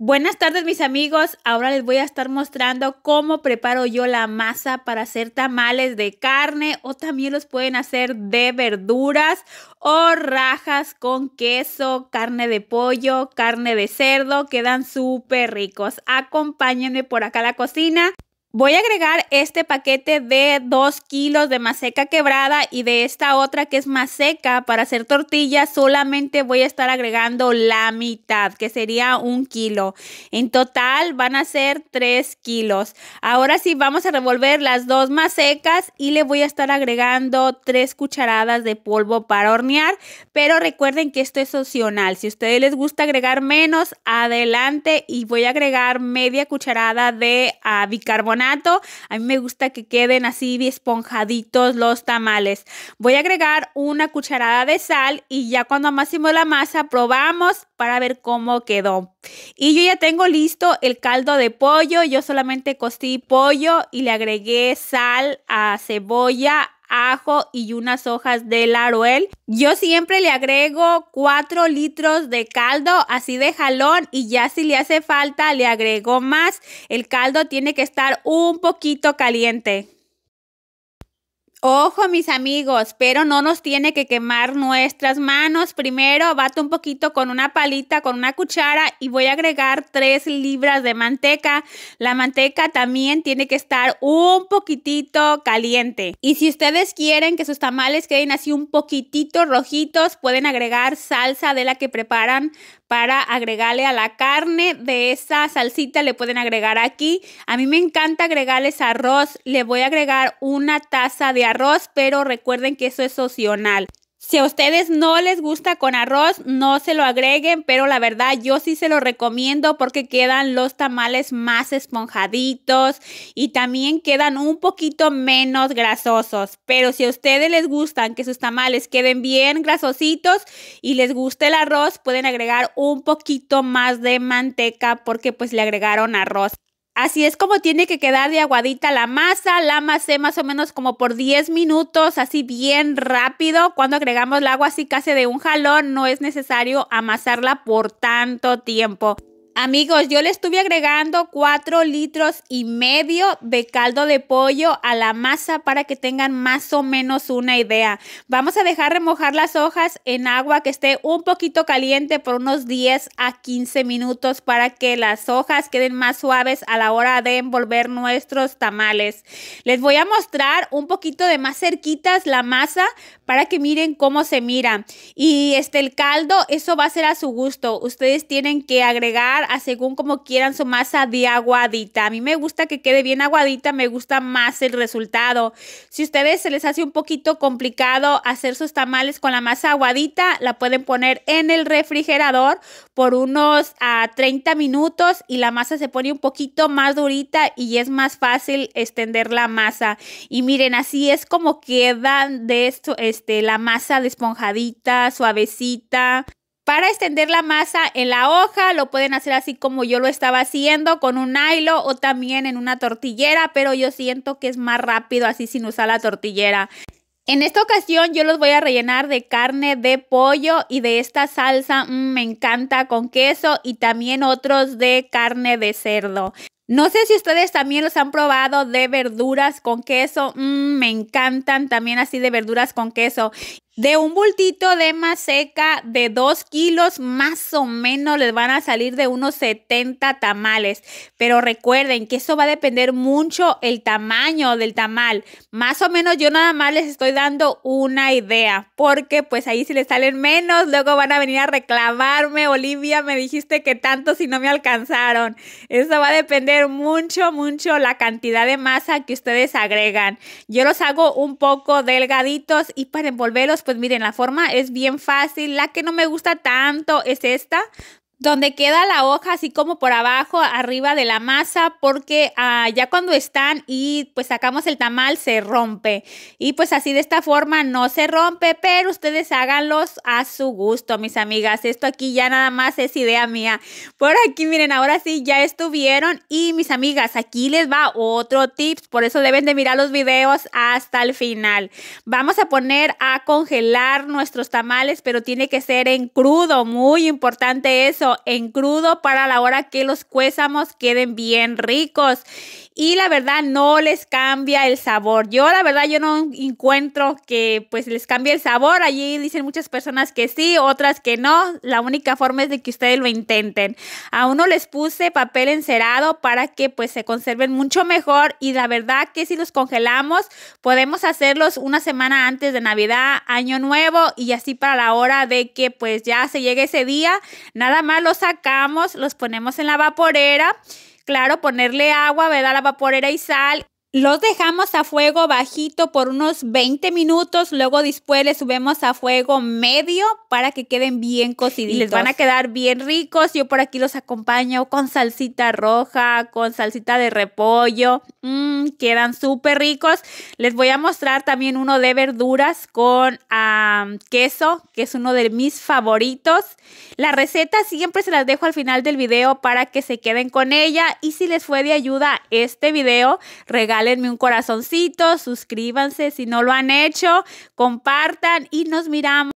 Buenas tardes mis amigos, ahora les voy a estar mostrando cómo preparo yo la masa para hacer tamales de carne o también los pueden hacer de verduras o rajas con queso, carne de pollo, carne de cerdo, quedan súper ricos. Acompáñenme por acá a la cocina. Voy a agregar este paquete de 2 kilos de maseca quebrada y de esta otra que es más seca para hacer tortillas. Solamente voy a estar agregando la mitad, que sería un kilo. En total van a ser 3 kilos. Ahora sí vamos a revolver las dos masecas y le voy a estar agregando 3 cucharadas de polvo para hornear. Pero recuerden que esto es opcional. Si a ustedes les gusta agregar menos, adelante. Y voy a agregar media cucharada de ah, bicarbonato a mí me gusta que queden así esponjaditos los tamales. Voy a agregar una cucharada de sal y ya cuando amasemos la masa probamos para ver cómo quedó. Y yo ya tengo listo el caldo de pollo. Yo solamente cocí pollo y le agregué sal a cebolla, ajo y unas hojas de laruel Yo siempre le agrego 4 litros de caldo así de jalón y ya si le hace falta le agrego más. El caldo tiene que estar un poquito caliente. Ojo, mis amigos, pero no nos tiene que quemar nuestras manos. Primero, bato un poquito con una palita, con una cuchara y voy a agregar 3 libras de manteca. La manteca también tiene que estar un poquitito caliente. Y si ustedes quieren que sus tamales queden así un poquitito rojitos, pueden agregar salsa de la que preparan para agregarle a la carne de esa salsita le pueden agregar aquí. A mí me encanta agregarles arroz. Le voy a agregar una taza de arroz, pero recuerden que eso es opcional. Si a ustedes no les gusta con arroz, no se lo agreguen, pero la verdad yo sí se lo recomiendo porque quedan los tamales más esponjaditos y también quedan un poquito menos grasosos. Pero si a ustedes les gustan que sus tamales queden bien grasositos y les gusta el arroz, pueden agregar un poquito más de manteca porque pues le agregaron arroz. Así es como tiene que quedar de aguadita la masa. La amasé más o menos como por 10 minutos, así bien rápido. Cuando agregamos el agua así casi de un jalón, no es necesario amasarla por tanto tiempo. Amigos, yo le estuve agregando 4 litros y medio de caldo de pollo a la masa para que tengan más o menos una idea. Vamos a dejar remojar las hojas en agua que esté un poquito caliente por unos 10 a 15 minutos para que las hojas queden más suaves a la hora de envolver nuestros tamales. Les voy a mostrar un poquito de más cerquitas la masa para que miren cómo se mira. Y este el caldo, eso va a ser a su gusto. Ustedes tienen que agregar según como quieran su masa de aguadita. A mí me gusta que quede bien aguadita, me gusta más el resultado. Si ustedes se les hace un poquito complicado hacer sus tamales con la masa aguadita, la pueden poner en el refrigerador por unos ah, a 30 minutos y la masa se pone un poquito más durita y es más fácil extender la masa. Y miren, así es como quedan de esto, este, la masa desponjadita, suavecita. Para extender la masa en la hoja, lo pueden hacer así como yo lo estaba haciendo, con un nylon o también en una tortillera, pero yo siento que es más rápido así sin usar la tortillera. En esta ocasión yo los voy a rellenar de carne de pollo y de esta salsa mm, me encanta con queso y también otros de carne de cerdo. No sé si ustedes también los han probado de verduras con queso. Mm, me encantan también así de verduras con queso. De un bultito de seca de 2 kilos, más o menos les van a salir de unos 70 tamales. Pero recuerden que eso va a depender mucho el tamaño del tamal. Más o menos yo nada más les estoy dando una idea, porque pues ahí si les salen menos, luego van a venir a reclamarme, Olivia, me dijiste que tanto si no me alcanzaron. Eso va a depender mucho, mucho la cantidad de masa que ustedes agregan. Yo los hago un poco delgaditos y para envolverlos pues miren, la forma es bien fácil. La que no me gusta tanto es esta, donde queda la hoja así como por abajo, arriba de la masa, porque ah, ya cuando están y pues sacamos el tamal se rompe. Y pues así de esta forma no se rompe, pero ustedes háganlos a su gusto, mis amigas. Esto aquí ya nada más es idea mía. Por aquí, miren, ahora sí ya estuvieron y mis amigas, aquí les va otro tip por eso deben de mirar los videos hasta el final. Vamos a poner a congelar nuestros tamales, pero tiene que ser en crudo, muy importante eso en crudo para la hora que los cuésamos queden bien ricos. Y la verdad no les cambia el sabor. Yo la verdad yo no encuentro que pues les cambie el sabor. Allí dicen muchas personas que sí, otras que no. La única forma es de que ustedes lo intenten. A uno les puse papel encerado para que pues se conserven mucho mejor y la verdad que si los congelamos podemos hacerlos una semana antes de Navidad, Año Nuevo y así para la hora de que pues ya se llegue ese día. Nada más los sacamos, los ponemos en la vaporera. Claro, ponerle agua, ¿verdad? La vaporera y sal los dejamos a fuego bajito por unos 20 minutos, luego después les subimos a fuego medio para que queden bien cociditos. Y les van a quedar bien ricos. Yo por aquí los acompaño con salsita roja, con salsita de repollo. Mm, quedan súper ricos. Les voy a mostrar también uno de verduras con queso, que es uno de mis favoritos. La receta siempre se las dejo al final del video para que se queden con ella. Y si les fue de ayuda este video, regalen regálenme un corazoncito, suscríbanse si no lo han hecho, compartan y nos miramos.